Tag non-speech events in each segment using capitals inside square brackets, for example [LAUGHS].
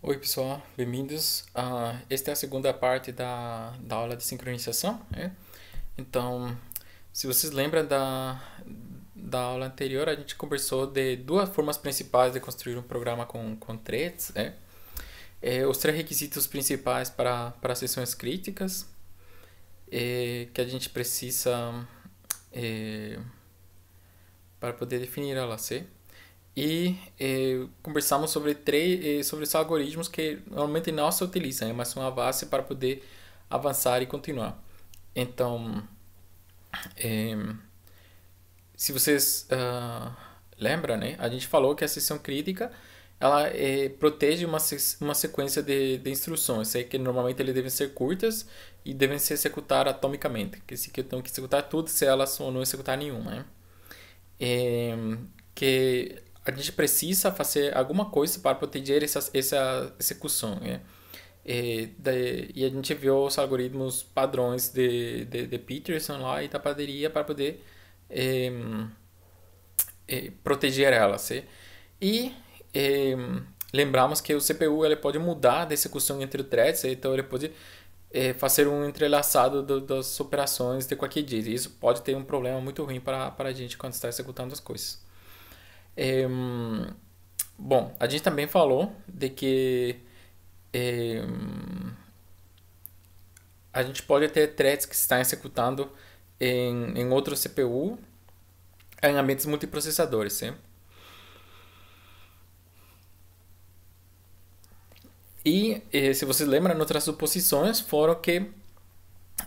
Oi pessoal, bem-vindos. Uh, esta é a segunda parte da, da aula de sincronização. Né? Então, se vocês lembram da, da aula anterior, a gente conversou de duas formas principais de construir um programa com, com threads. Né? É, os três requisitos principais para, para sessões críticas é, que a gente precisa é, para poder definir a LAC e eh, conversamos sobre três eh, sobre os algoritmos que normalmente não se utilizam, né, mas são a base para poder avançar e continuar. Então, eh, se vocês uh, lembram, né, a gente falou que a sessão crítica ela eh, protege uma, uma sequência de, de instruções, é que normalmente eles devem ser curtas e devem se executar atomicamente, que se que eu tenho que executar tudo, se elas ou não executar nenhuma, né? Eh, que a gente precisa fazer alguma coisa para proteger essa execução. Né? E, de, e, a gente viu os algoritmos padrões de, de, de Peterson lá e da padaria para poder é, é, proteger elas. Né? E lembramos que o CPU ele pode mudar de execução entre threads, né? então ele pode é, fazer um entrelaçado do, das operações de qualquer jeito. E isso pode ter um problema muito ruim para, para a gente quando está executando as coisas. É, bom, a gente também falou de que é, a gente pode ter threads que estão executando em, em outro CPU em ambientes multiprocessadores, sim. E eh, se você lembra, outras suposições foram que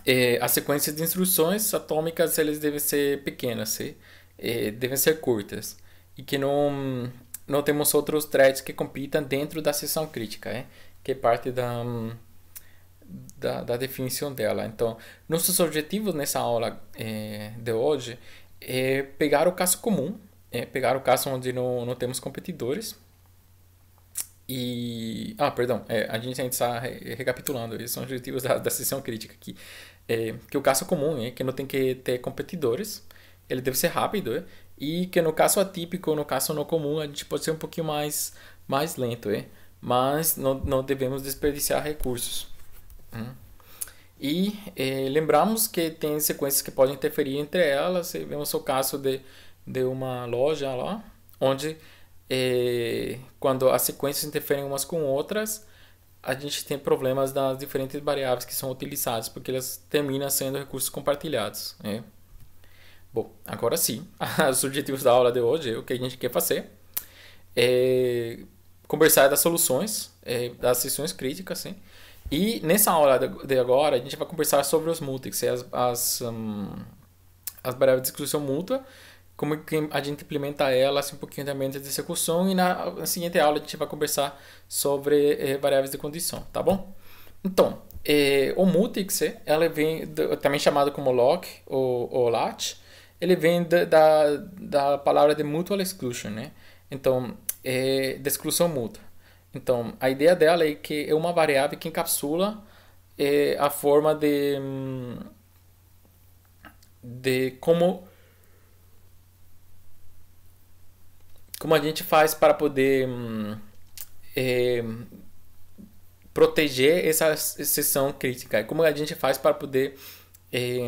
eh, as sequências de instruções atômicas elas devem ser pequenas, eh, devem ser curtas e que não, não temos outros threads que compitam dentro da sessão crítica, é? que é parte da, da, da, definição dela. Então, nossos objetivos nessa aula é, de hoje é pegar o caso comum, é pegar o caso onde não, não temos competidores, e. Ah, perdão, é, a gente ainda está recapitulando, esses são os objetivos da, da sessão crítica aqui. É, que o caso comum é que não tem que ter competidores, ele deve ser rápido, é? e que no caso atípico, no caso não comum, a gente pode ser um pouquinho mais, mais lento, é? mas não, não devemos desperdiçar recursos. Hum? E eh, lembramos que tem sequências que podem interferir entre elas. E vemos o caso de, de uma loja lá, onde eh, quando as sequências interferem umas com outras, a gente tem problemas das diferentes variáveis que são utilizadas, porque elas terminam sendo recursos compartilhados. Né? Bom, agora sim, [LAUGHS] os objetivos da aula de hoje, o que a gente quer fazer é conversar das soluções, é, das sessões críticas, sim. E nessa aula de agora, a gente vai conversar sobre os múltiplos, as, as, um, as variáveis de exclusão mútua, como a gente implementa elas, assim, um pouquinho da ambiente de execução, e na, na, seguinte aula a gente vai conversar sobre é, variáveis de condição, tá bom? Então, é, o Multix, ela vem também chamado como lock ou, ou ele vem da, da, da palavra de mutual exclusion, né? Então, é de exclusão mútua. Então, a ideia dela é que é uma variável que encapsula é, a forma de, hum, de como, como a gente faz para poder hum, é, proteger essa exceção crítica, como a gente faz para poder é,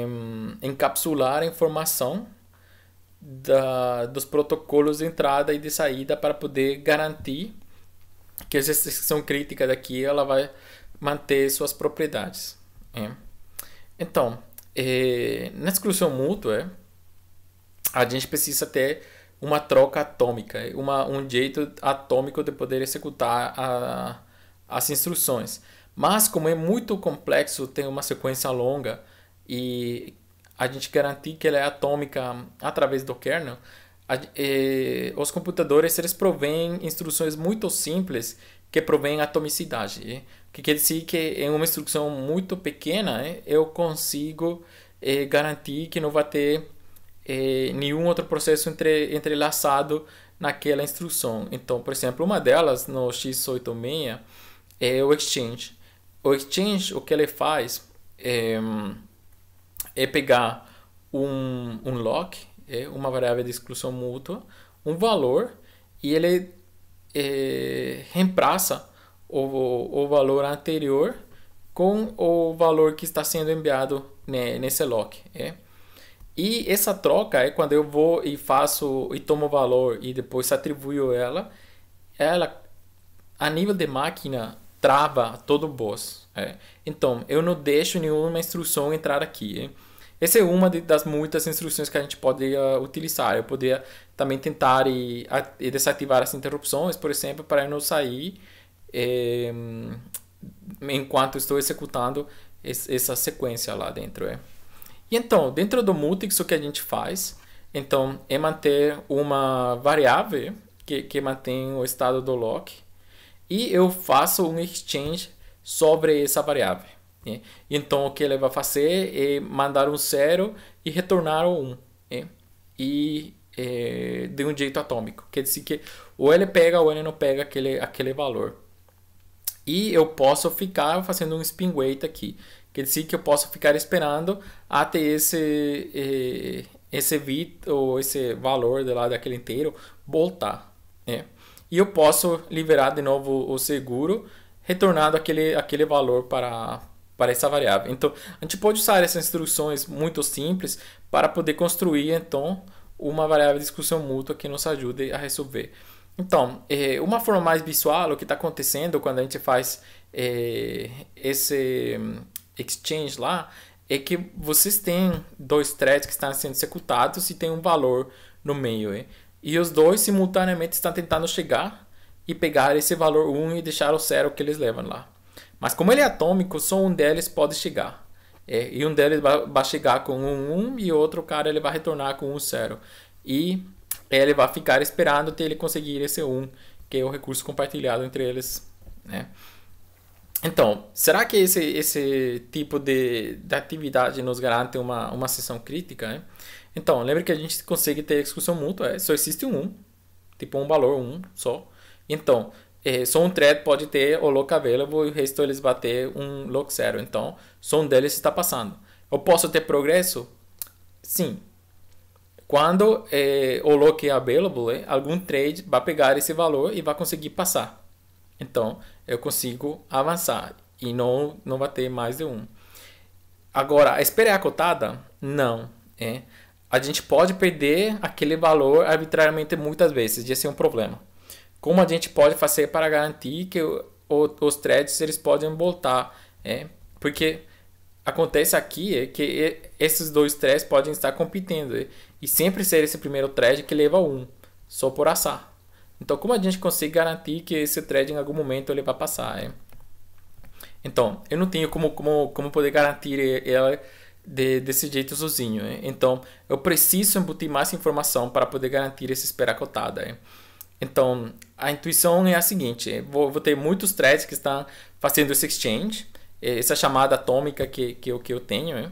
encapsular a informação da, dos protocolos de entrada e de saída para poder garantir que essa seção crítica daqui ela vai manter suas propriedades. É. Então, é, na exclusão mútua, a gente precisa ter uma troca atômica, uma, um jeito atômico de poder executar a, as instruções. Mas, como é muito complexo, tem uma sequência longa, e a gente garantir que ela é atômica através do kernel, a, e, eh, os computadores eles provêm instruções muito simples que provêm atomicidade. E, né? que quer dizer que em uma instrução muito pequena e, né, eu consigo eh, garantir que não vai ter eh, nenhum outro processo entre, entrelaçado naquela instrução. Então, por exemplo, uma delas no x86 é o exchange. O exchange, o que ele faz é é pegar um, um lock, é uma variável de exclusão mútua, um valor e ele é, reemplaça o, o valor anterior com o valor que está sendo enviado né, nesse lock. É. E essa troca é quando eu vou e faço e tomo o valor e depois atribuo ela, ela a nível de máquina trava todo o boss. É. Então eu não deixo nenhuma instrução entrar aqui. É. Essa é uma de, das muitas instruções que a gente poderia eh, utilizar. Eu poderia também tentar e, e desativar as interrupções, por exemplo, para eu não sair eh, hum, enquanto estou executando es, essa sequência lá dentro. É. E então, dentro do Multix, o que a gente faz então, é manter uma variável que, que mantém o estado do lock e eu faço um exchange sobre essa variável. Né? Então o que ele vai fazer é mandar um zero e retornar um. Né? E é, de um jeito atômico. Quer dizer que ou ele pega ou ele não pega aquele, aquele valor. E eu posso ficar fazendo um spin wait aqui. Quer dizer que eu posso ficar esperando até esse, é, esse bit ou esse valor de lá daquele inteiro voltar. Né? E eu posso liberar de novo o seguro retornando aquele, aquele valor para, para essa variável. Então, a gente pode usar essas instruções muito simples para poder construir, então, uma variável de discussão mútua que nos ajude a resolver. Então, eh, uma forma mais visual, o que está acontecendo quando a gente faz eh, esse hum, exchange lá, é que vocês têm dois threads que estão sendo executados e tem um valor no meio. Eh. E os dois simultaneamente estão tentando chegar e pegar esse valor 1 e deixar o zero que eles levam lá. Mas como ele é atômico, só um deles pode chegar. É, e um deles vai chegar com um 1 e outro cara ele vai retornar com um 0. E ele vai ficar esperando até ele conseguir esse 1, que é o recurso compartilhado entre eles. Né? Então, será que esse, esse tipo de, de atividade nos garante uma, uma sessão crítica? Né? Então, lembra que a gente consegue ter exclusão mútua, é, só existe um 1, tipo um valor 1 só. Então, é, só um thread pode ter o lock available e o resto eles bater um lock zero. Então, som deles está passando. Eu posso ter progresso? Sim. Quando é, o lock é available, é, algum trade vai pegar esse valor e vai conseguir passar. Então, eu consigo avançar e não, não vai ter mais de um. Agora, a espera é acotada? Não. É. A gente pode perder aquele valor arbitrariamente muitas vezes, e esse é um problema como a gente pode fazer para garantir que o, o, os threads eles podem voltar, é? Porque acontece aqui é que esses dois threads podem estar competindo é? e sempre ser esse primeiro thread que leva um, só por azar. Então, como a gente consegue garantir que esse thread em algum momento ele vai passar? É? Então, eu não tenho como, como, como poder garantir ela de, desse jeito sozinho. É? Então, eu preciso embutir mais informação para poder garantir essa espera cotada. É? Então, a intuição é a seguinte: vou, vou ter muitos threads que estão fazendo esse exchange, essa chamada atômica que, que, eu, que eu tenho, né?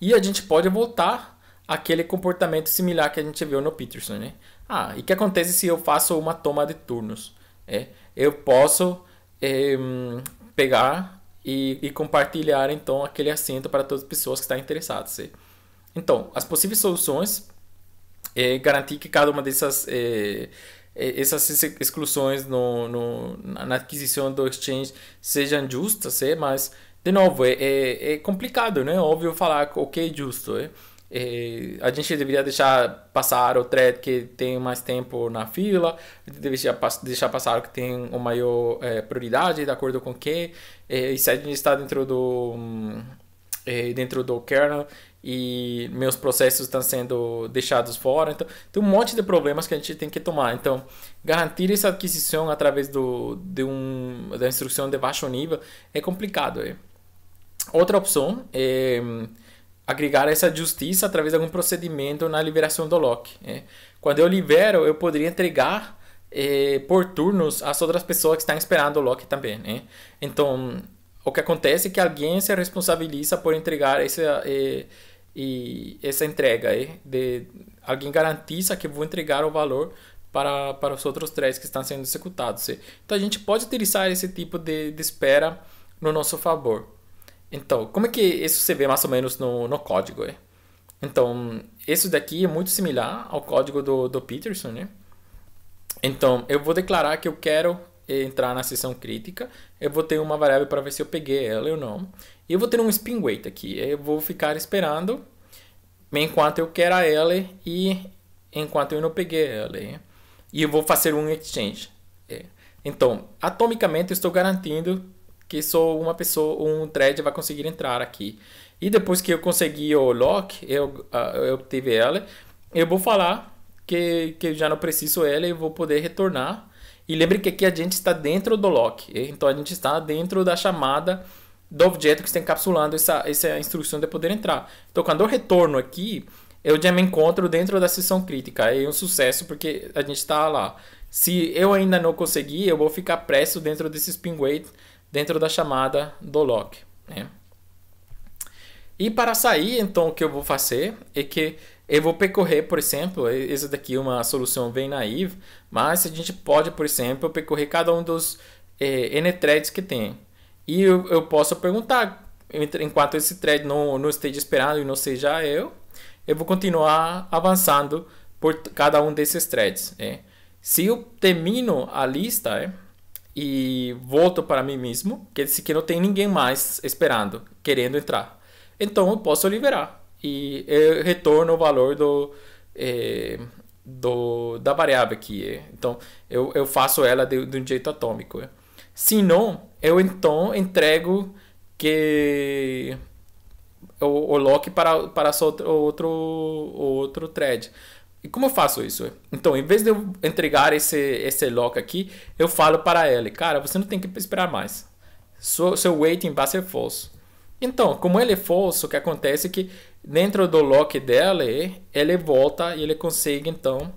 e a gente pode voltar aquele comportamento similar que a gente viu no Peterson. Né? Ah, e que acontece se eu faço uma toma de turnos? É, eu posso é, pegar e, e, compartilhar então aquele assento para todas as pessoas que estão interessadas. É. Então, as possíveis soluções é garantir que cada uma dessas é, essas exclusões no, no, na aquisição do exchange sejam justas, é, mas, de novo, é, é, é complicado, né? Óbvio falar o que é justo, é? É, a gente deveria deixar passar o thread que tem mais tempo na fila, deveria deixar passar o que tem uma maior é, prioridade, de acordo com o que, é, e se a gente está dentro do, hum, é, dentro do kernel e meus processos estão sendo deixados fora. Então, tem um monte de problemas que a gente tem que tomar. Então, garantir essa aquisição através do, de um, da instrução de baixo nível é complicado. É. Outra opção é hum, agregar essa justiça através de algum procedimento na liberação do lock. É. Quando eu libero, eu poderia entregar é, por turnos as outras pessoas que estão esperando o lock também. É. Então, o que acontece é que alguém se responsabiliza por entregar essa e, eh, e essa entrega e eh, de alguém garantiza que vou entregar o valor para, para os outros três que estão sendo executados. Eh. Então a gente pode utilizar esse tipo de, de espera no nosso favor. Então, como é que isso se vê mais ou menos no, no código? Então, isso daqui é muito similar ao código do, do Peterson, né? Então, eu vou declarar que eu quero entrar na seção crítica, eu vou ter uma variável para ver se eu peguei ela ou não. E eu vou ter um spin weight aqui. Eu vou ficar esperando enquanto eu quero ela e enquanto eu não peguei ela. E eu vou fazer um exchange. É. Então, atomicamente, eu estou garantindo que só uma pessoa, um thread vai conseguir entrar aqui. E depois que eu consegui o lock, eu, ah, eu tive ela, eu vou falar que, que eu já não preciso ela e vou poder retornar e lembre que aqui a gente está dentro do lock, então a gente está dentro da chamada do objeto que está encapsulando essa, essa instrução de poder entrar. Então, quando eu retorno aqui, eu já me encontro dentro da sessão crítica. É um sucesso porque a gente está lá. Se eu ainda não conseguir, eu vou ficar preso dentro desse spin wait, dentro da chamada do lock. Né? E para sair, então, o que eu vou fazer é que eu vou percorrer, por exemplo, essa daqui é uma solução bem naiva, mas a gente pode, por exemplo, percorrer cada um dos é, N threads que tem. E eu, eu posso perguntar, enquanto esse thread não, não esteja esperando e não seja eu, eu vou continuar avançando por cada um desses threads. É. Se eu termino a lista é, e volto para mim mesmo, quer dizer que não tem ninguém mais esperando, querendo entrar. Então eu posso liberar e eu retorno o valor do, é, do da variável aqui. Eh. Então, eu, eu faço ela de, de um jeito atômico. Eh. Se não, eu então entrego que o, o lock para, para outro, outro, outro thread. E como eu faço isso? Então, em vez de eu entregar esse, esse lock aqui, eu falo para ele, cara, você não tem que esperar mais. Seu, seu waiting vai ser falso. Então, como ele é falso, o que acontece é que dentro do lock dela, ele volta e ele consegue, então,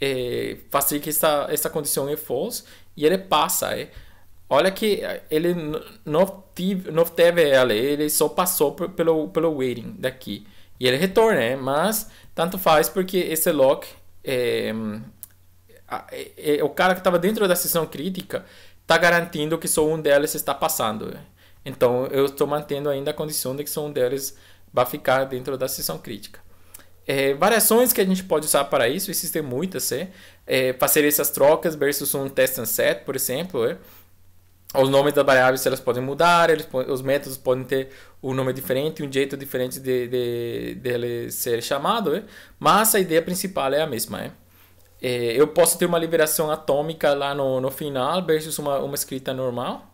é, fazer que essa, essa condição é falsa e ele passa. É. Olha que eh, ele não, não teve ela, ele só passou pelo, pelo waiting daqui. E ele retorna, é, mas tanto faz porque esse lock, é, o cara que estava dentro da sessão crítica, está garantindo que só um delas está passando. Então, eu estou mantendo ainda a condição de que um deles vai ficar dentro da seção crítica. É, variações que a gente pode usar para isso, existem muitas. É? É, fazer essas trocas versus um test and set, por exemplo. É? Os nomes das variáveis elas podem mudar, eles, os métodos podem ter um nome diferente, um jeito diferente de, de, de ser chamado, é? mas a ideia principal é a mesma. É. é? eu posso ter uma liberação atômica lá no, no final versus uma, uma escrita normal.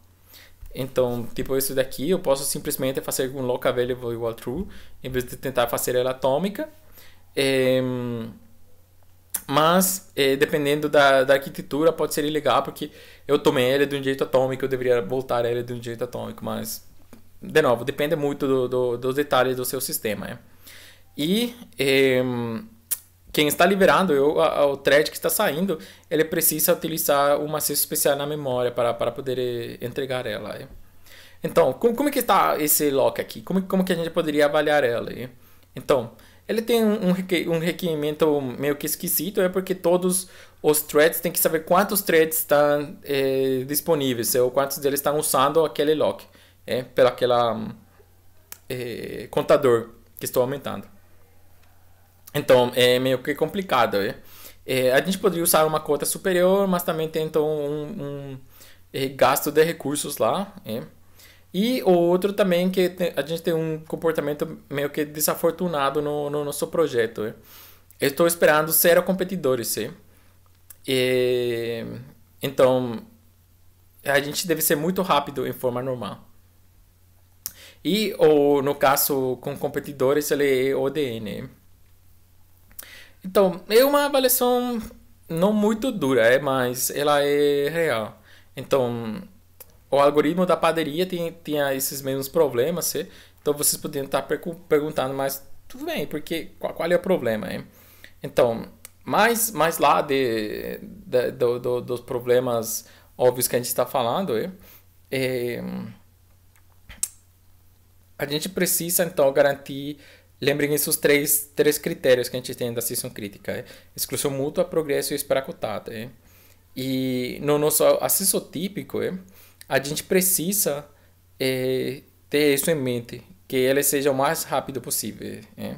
Então, tipo, isso daqui eu posso simplesmente fazer com local available igual true, em vez de tentar fazer ela atômica. É, mas, é, dependendo da, da arquitetura, pode ser ilegal, porque eu tomei ela de um jeito atômico, eu deveria voltar ela de um jeito atômico, mas, de novo, depende muito do, do, dos detalhes do seu sistema. Né? E. É, quem está liberando, eu, a, o thread que está saindo, ele precisa utilizar uma acesso especial na memória para, para poder eh, entregar ela. É. Então, como, como é que está esse lock aqui? Como, como que a gente poderia avaliar ela? É? Então, ele tem um, um requerimento meio que esquisito, é porque todos os threads têm que saber quantos threads estão é, disponíveis, ou quantos deles estão usando aquele lock, é, pelo aquela é, contador que estou aumentando. Então é meio que complicado. É? É, a gente poderia usar uma cota superior, mas também tem então um, um é, gasto de recursos lá. É. E o outro também que a gente tem um comportamento meio que desafortunado no, no nosso projeto. É. Estou esperando zero competidores. E, é. então a gente deve ser muito rápido em forma normal. E ou, no caso com competidores, ele é ODN. Então, é uma avaliação não muito dura, é, mas ela é real. Então, o algoritmo da padaria tinha, tinha esses mesmos problemas, é? então vocês podiam estar perguntando, mas tudo bem, porque qual, qual é o problema? É? Então, mais, mais lá de, de do, do, dos problemas óbvios que a gente está falando, é, é, a gente precisa então garantir Lembrem esses três, três critérios que a gente tem da sessão crítica: é? exclusão mútua, progresso e esparacutata. É? E no nosso acesso típico, é? a gente precisa é, ter isso em mente, que ele seja o mais rápido possível. É.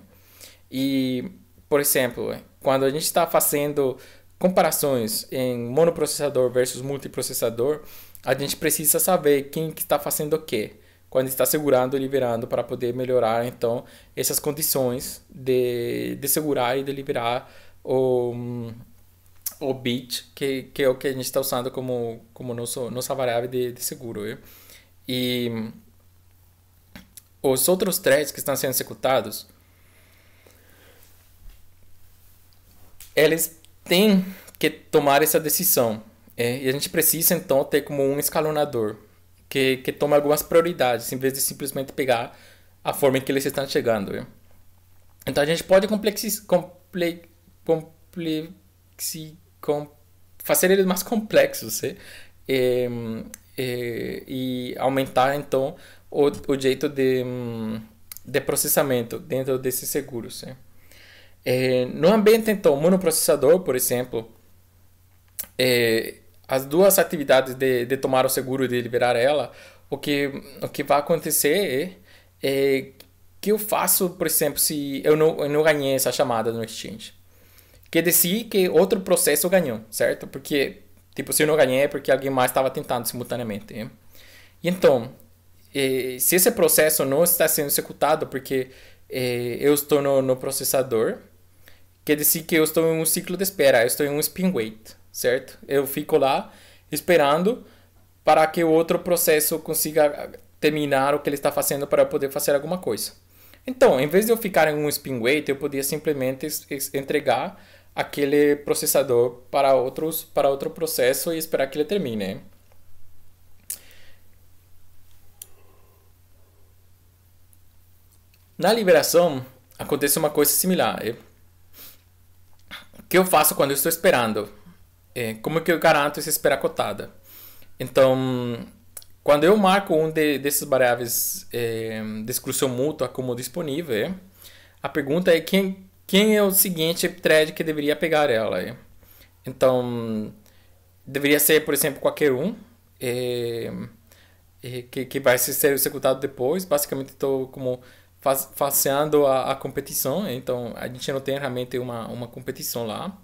E, por exemplo, é, quando a gente está fazendo comparações em monoprocessador versus multiprocessador, a gente precisa saber quem está fazendo o quê quando está segurando e liberando para poder melhorar então essas condições de, de segurar e de liberar o, o bit, que, que é o que a gente está usando como, como nosso, nossa variável de, de seguro. Viu? E os outros threads que estão sendo executados, eles têm que tomar essa decisão. É? E a gente precisa então ter como um escalonador que, que tome algumas prioridades, em vez de simplesmente pegar a forma em que eles estão chegando. Viu? Então a gente pode complexis comple, complexi, com, fazer eles mais complexos né? e, e, e aumentar então o, o jeito de, de processamento dentro desses seguros. Né? É, no ambiente então monoprocessador, por exemplo, é, as duas atividades de, de tomar o seguro e de liberar ela, o que, o que vai acontecer é, é que eu faço, por exemplo, se eu não, eu não ganhei essa chamada no exchange. Quer dizer que outro processo ganhou, certo? Porque, tipo, se eu não ganhei é porque alguém mais estava tentando simultaneamente. Hein? Né? E então, é, se esse processo não está sendo executado porque é, eu estou no, no processador, Quer dizer que eu estou em um ciclo de espera, eu estou em um spin wait, certo? Eu fico lá esperando para que o outro processo consiga terminar o que ele está fazendo para eu poder fazer alguma coisa. Então, em vez de eu ficar em um spin wait, eu podia simplesmente entregar aquele processador para outros para outro processo e esperar que ele termine. Na liberação acontece uma coisa similar. É que eu faço quando eu estou esperando? É, como que eu garanto essa espera cotada? Então, quando eu marco um de, desses variáveis é, de exclusão mútua como disponível, a pergunta é quem, quem é o seguinte thread que deveria pegar ela. É? Então, deveria ser, por exemplo, qualquer um é, é que, que vai ser executado depois. Basicamente, estou como faceando a, a, competição, então a gente não tem realmente uma, uma competição lá.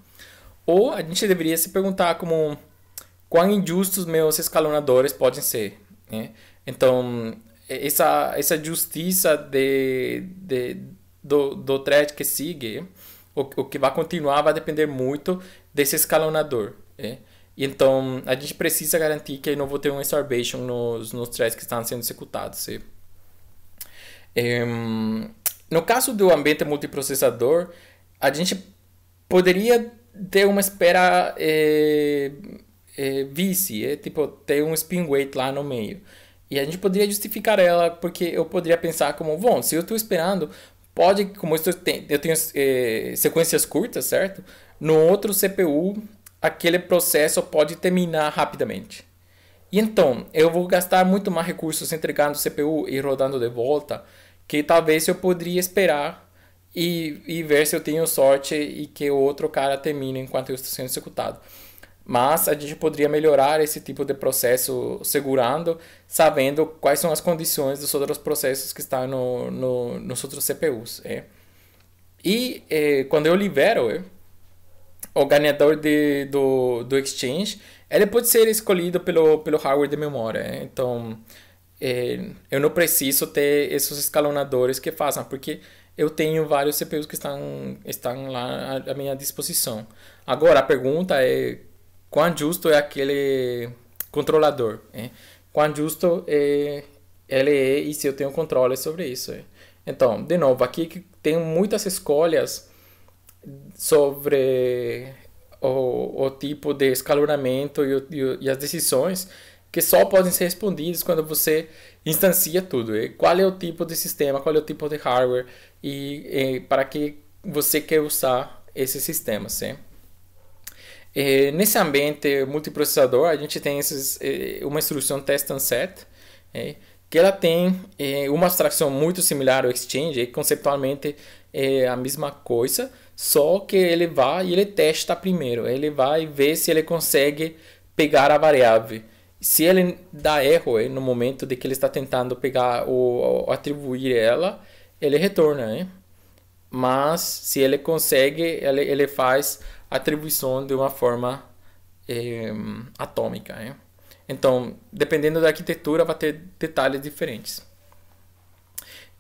Ou a gente deveria se perguntar como quão injustos meus escalonadores podem ser. Né? Então, essa, essa justiça de, de, do, do thread que segue, o, o que vai continuar vai depender muito desse escalonador. Né? Então, a gente precisa garantir que não vou ter um starvation nos, nos threads que estão sendo executados. Né? no caso do ambiente multiprocessador, a gente poderia ter uma espera é, é, vice, é, tipo, ter um spin weight lá no meio. E a gente poderia justificar ela porque eu poderia pensar como, bom, se eu estou esperando, pode, como eu, estou, eu tenho é, sequências curtas, certo? No outro CPU, aquele processo pode terminar rapidamente. E então, eu vou gastar muito mais recursos entregando CPU e rodando de volta que talvez eu poderia esperar e, e ver se eu tenho sorte e que o outro cara termine enquanto eu estou sendo executado. Mas a gente poderia melhorar esse tipo de processo segurando, sabendo quais são as condições dos outros processos que estão no, no, nos outros CPUs. É. E é, quando eu libero é, o ganhador de, do, do exchange, ele pode ser escolhido pelo, pelo hardware de memória. É. Então, é, eu não preciso ter esses escalonadores que façam, porque eu tenho vários CPUs que estão, estão lá à, minha disposição. Agora, a pergunta é quão justo é aquele controlador? É? Quão justo é, ele é e se eu tenho controle sobre isso? É? Então, de novo, aqui tem muitas escolhas sobre o, o tipo de escalonamento e, e as decisões que só podem ser respondidos quando você instancia tudo. E qual é o tipo de sistema, qual é o tipo de hardware e, e para que você quer usar esse sistema, sim? E nesse ambiente multiprocessador, a gente tem esses, uma instrução test and set, que ela tem uma abstração muito similar ao Exchange, conceptualmente é a mesma coisa, só que ele vai e ele testa primeiro, ele vai ver se ele consegue pegar a variável se ele dá erro no momento de que ele está tentando pegar ou, atribuir ela, ele retorna, Mas se ele consegue, ele, ele faz atribuição de uma forma eh, atômica, Então, dependendo da arquitetura, vai ter detalhes diferentes.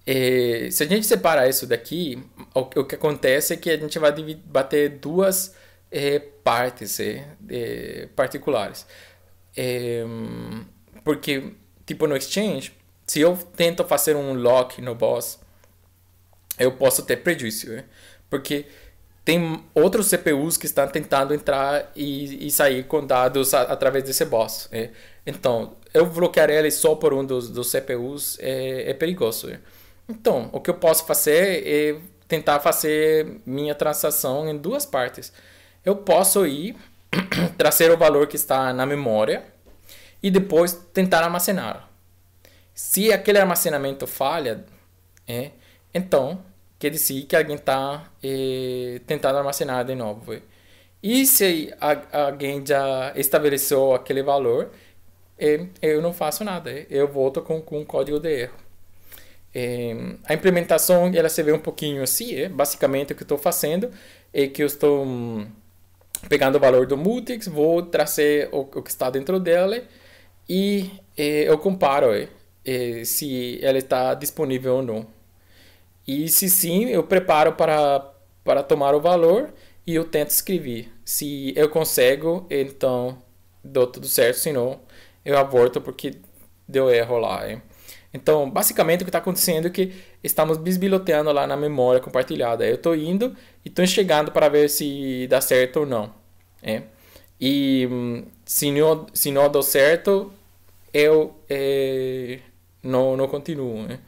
E, eh, se a gente separar isso daqui, o, o, que acontece é que a gente vai bater duas eh, partes eh, particulares. É, porque, tipo, no Exchange, se eu tento fazer um lock no boss, eu posso ter prejuízo. Né? Porque tem outros CPUs que estão tentando entrar e, e sair com dados a, através desse boss. É. Então, eu bloquear ele só por um dos, dos CPUs é, é perigoso. É. Então, o que eu posso fazer é tentar fazer minha transação em duas partes. Eu posso ir [CLEARS THROAT] trazer o valor que está na memória e depois tentar armazenar. Se aquele armazenamento falha, é, então quer dizer que alguém está é, eh, tentando armazenar de novo. É. E se a, alguém já estabeleceu aquele valor, é, eu não faço nada, é. eu volto com, com um código de erro. É, a implementação ela se vê um pouquinho assim, basicamente o que estou fazendo é que eu estou hum, pegando o valor do Multix, vou trazer o, o que está dentro dele e eh, eu comparo eh, eh se ela está disponível ou não. E se sim, eu preparo para, para tomar o valor e eu tento escrever. Se eu consigo, então dou tudo certo, senão eu aborto porque deu erro lá. Hein? Então, basicamente o que está acontecendo é que estamos bisbilhoteando lá na memória compartilhada. Eu estou indo e estou chegando para ver se dá certo ou não. É. E hum, se não, se não deu certo, eu é, não, não continuo. Né?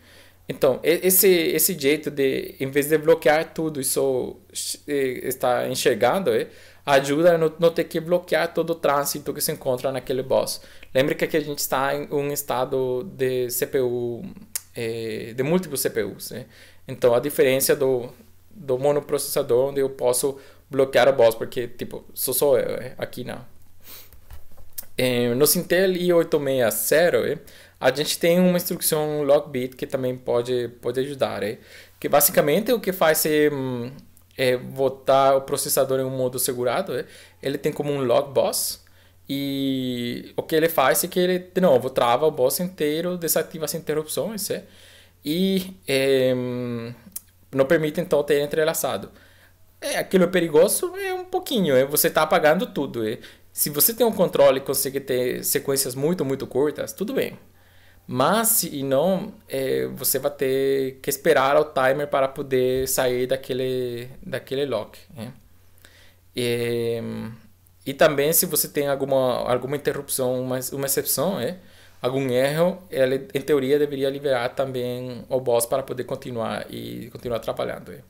Então, esse, esse jeito de, em vez de bloquear tudo e só é, estar enxergando, é, ajuda a não, não ter que bloquear todo o trânsito que se encontra naquele boss. Lembre que aqui a gente está em um estado de CPU é, de múltiplos CPUs. Né? Então, a diferença do, do monoprocessador, onde eu posso bloquear a voz, porque, tipo, sou só eu, é? aqui não. É, eh, no Intel i860, eh, a gente tem uma instrução logbit que também pode, pode ajudar, que basicamente o que faz é, hum, é botar o processador em um modo segurado, ele tem como um logboss, e o que ele faz é que ele, de novo, trava o boss inteiro, desativa as interrupções é? e é, não permite então ter entrelaçado. É, aquilo é perigoso, é um pouquinho, é, você está apagando tudo. É. Se você tem um controle e consegue ter sequências muito, muito curtas, tudo bem. Mas se não, é, você vai ter que esperar o timer para poder sair daquele, daquele lock. É, e também se você tem alguma, alguma interrupção, uma, uma exceção, é, algum erro, ela em teoria deveria liberar também o boss para poder continuar e continuar trabalhando. É.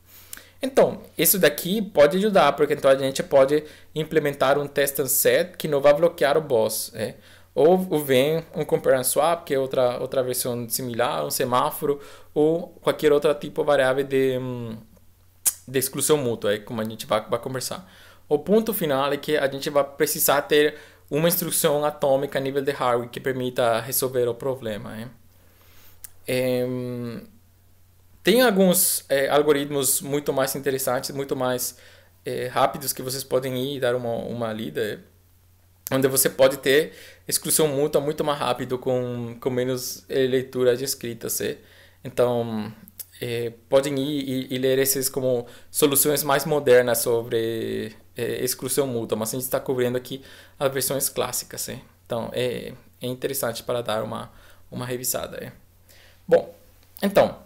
Então, isso daqui pode ajudar, porque então a gente pode implementar um test and set que não vai bloquear o boss. É. Ou, ou vem um compare and swap, que é outra, outra versão similar, um semáforo, ou qualquer outro tipo de variável de, hum, de exclusão mútua, é, como a gente vai, vai conversar. O ponto final é que a gente vai precisar ter uma instrução atômica a nível de hardware que permita resolver o problema. Né? É, tem alguns é, algoritmos muito mais interessantes, muito mais é, rápidos que vocês podem ir e dar uma, uma lida, onde você pode ter exclusão mútua muito mais rápido com, com menos leitura de escritas. Então, eh, podem ir e, e, ler esses como soluções mais modernas sobre eh, exclusão mútua, mas a gente está cobrindo aqui as versões clássicas. Então, é, é interessante para dar uma, uma revisada. É. Bom, então,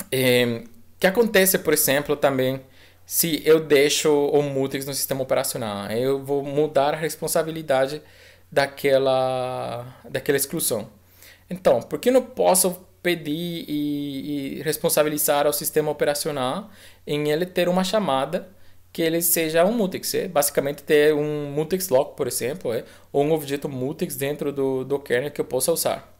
o eh, que acontece, por exemplo, também se eu deixo o Mutex no sistema operacional? Eu vou mudar a responsabilidade daquela, daquela exclusão. Então, por que não posso pedir e, e responsabilizar ao sistema operacional em ele ter uma chamada que ele seja um mutex, é? basicamente ter um mutex lock, por exemplo, é? ou um objeto mutex dentro do, do kernel que eu possa usar.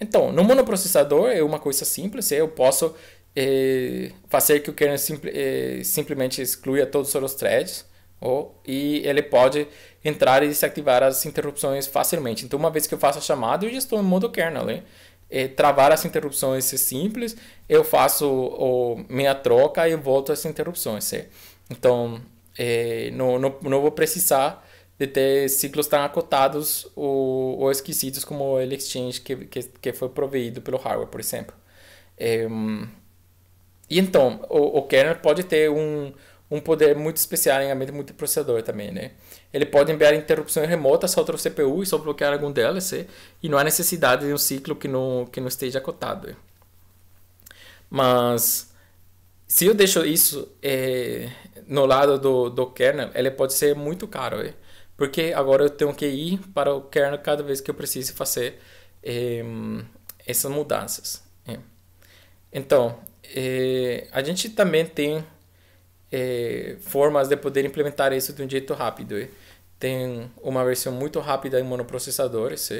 Então, no monoprocessador é uma coisa simples, é? eu posso é, fazer que o kernel é, simplesmente exclua todos os threads, ou, e ele pode entrar e desativar as interrupções facilmente. Então, uma vez que eu faço a chamada, eu já estou em modo kernel. É é, travar as interrupções é simples, eu faço o, minha troca e volto às interrupções. É. Então, é, não, não, não vou precisar de ter ciclos tão acotados ou, ou como o L-Exchange que, que, que, foi proveído pelo hardware, por exemplo. É, e então, o, o kernel pode ter um, um poder muito especial em ambiente multiprocessador também, né? Ele pode enviar interrupções remotas só para CPU e só bloquear algum DLC. E não há necessidade de um ciclo que não, que não esteja acotado. Mas se eu deixo isso é, no lado do, do kernel, ele pode ser muito caro. É? Porque agora eu tenho que ir para o kernel cada vez que eu precise fazer é, essas mudanças. Então, a gente também tem formas de poder implementar isso de um jeito rápido tem uma versão muito rápida em monoprocessadores.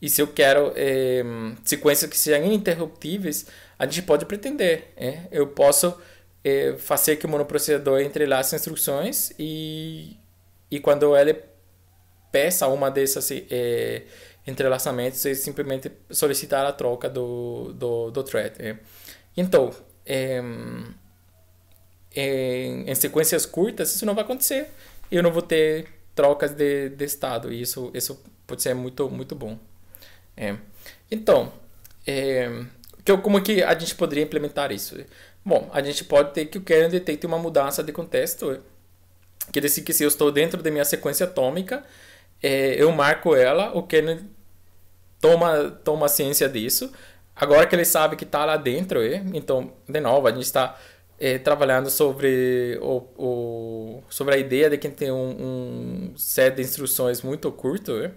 E se eu quero é, sequências que sejam ininterruptíveis, a gente pode pretender. É? Eu posso é, fazer que o monoprocessador entrelace instruções e, e quando ele peça uma dessas é, entrelaçamentos, ele simplesmente solicitar a troca do, do, do thread. Então, em sequências curtas, isso não vai acontecer. Eu não vou ter trocas de, de estado e isso isso pode ser muito muito bom é. então é, que, como que a gente poderia implementar isso bom a gente pode ter que o kernel detecte uma mudança de contexto que dizer que se eu estou dentro da minha sequência atômica é, eu marco ela o kernel toma toma ciência disso agora que ele sabe que está lá dentro é, então de novo a gente está é, trabalhando sobre, o, o, sobre a ideia de que tem um, um set de instruções muito curto né,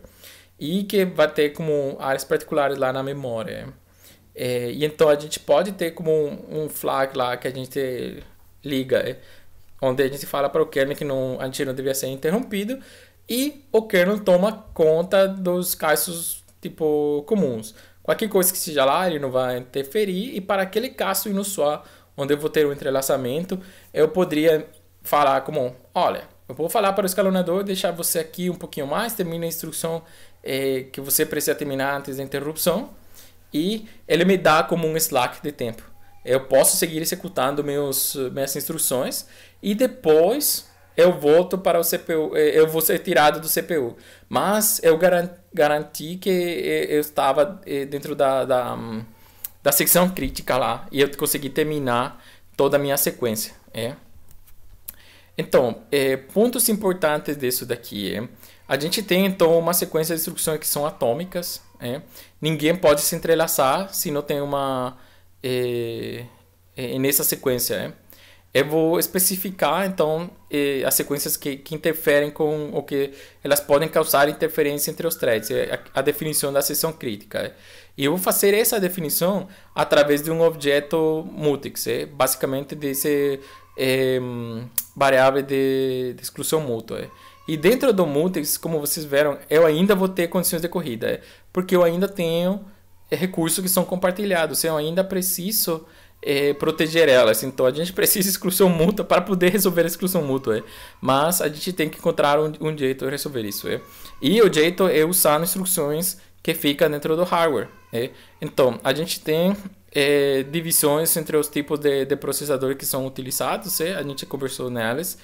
e que vai ter como áreas particulares lá na memória. É, e então a gente pode ter como um, um flag lá que a gente liga, né, onde a gente fala para o kernel que não, a gente não devia ser interrompido e o kernel toma conta dos casos tipo comuns. Qualquer coisa que seja lá, ele não vai interferir e para aquele caso inusual onde eu vou ter um entrelaçamento, eu poderia falar como, olha, eu vou falar para o escalonador deixar você aqui um pouquinho mais, termina a instrução eh, que você precisa terminar antes da interrupção, e ele me dá como um slack de tempo. Eu posso seguir executando meus, minhas instruções e depois eu volto para o CPU, eh, eu vou ser tirado do CPU. Mas eu garanti que eh, eu estava dentro da, da hum, da secção crítica lá e eu consegui terminar toda a minha sequência. É. Então, é, pontos importantes disso daqui é a gente tem então uma sequência de instruções que são atômicas. É. Ninguém pode se entrelaçar se não tem uma é, é nessa sequência. É. Eu vou especificar então é, as sequências que, que interferem com o que elas podem causar interferência entre os threads. É a, a definição da seção crítica. É. E eu vou fazer essa definição através de um objeto mutex, é? basicamente desse é, variável de, de, exclusão mútua. É? E dentro do mutex, como vocês viram, eu ainda vou ter condições de corrida, é? porque eu ainda tenho é, recursos que são compartilhados, eu ainda preciso é, proteger elas. Então a gente [LAUGHS] precisa de exclusão mútua para poder resolver a exclusão mútua. É. Mas a gente tem que encontrar um, um jeito de resolver isso. E o jeito é usar instruções que fica dentro do hardware. Né? Então, a gente tem é, divisões entre os tipos de, de processador que são utilizados, né? a gente conversou nelas.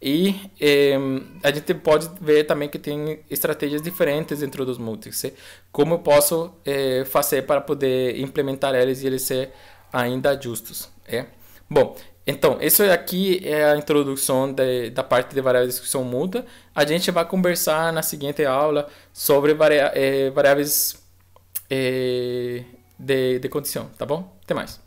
E é, a gente pode ver também que tem estratégias diferentes dentro dos múltiplos. Né? Como eu posso é, fazer para poder implementar eles e eles ser ainda justos. É? Bom, então, isso aqui é a introdução de, da parte de variáveis de discussão muda. A gente vai conversar na seguinte aula sobre eh, variáveis eh, de, de condição, tá bom? Até mais.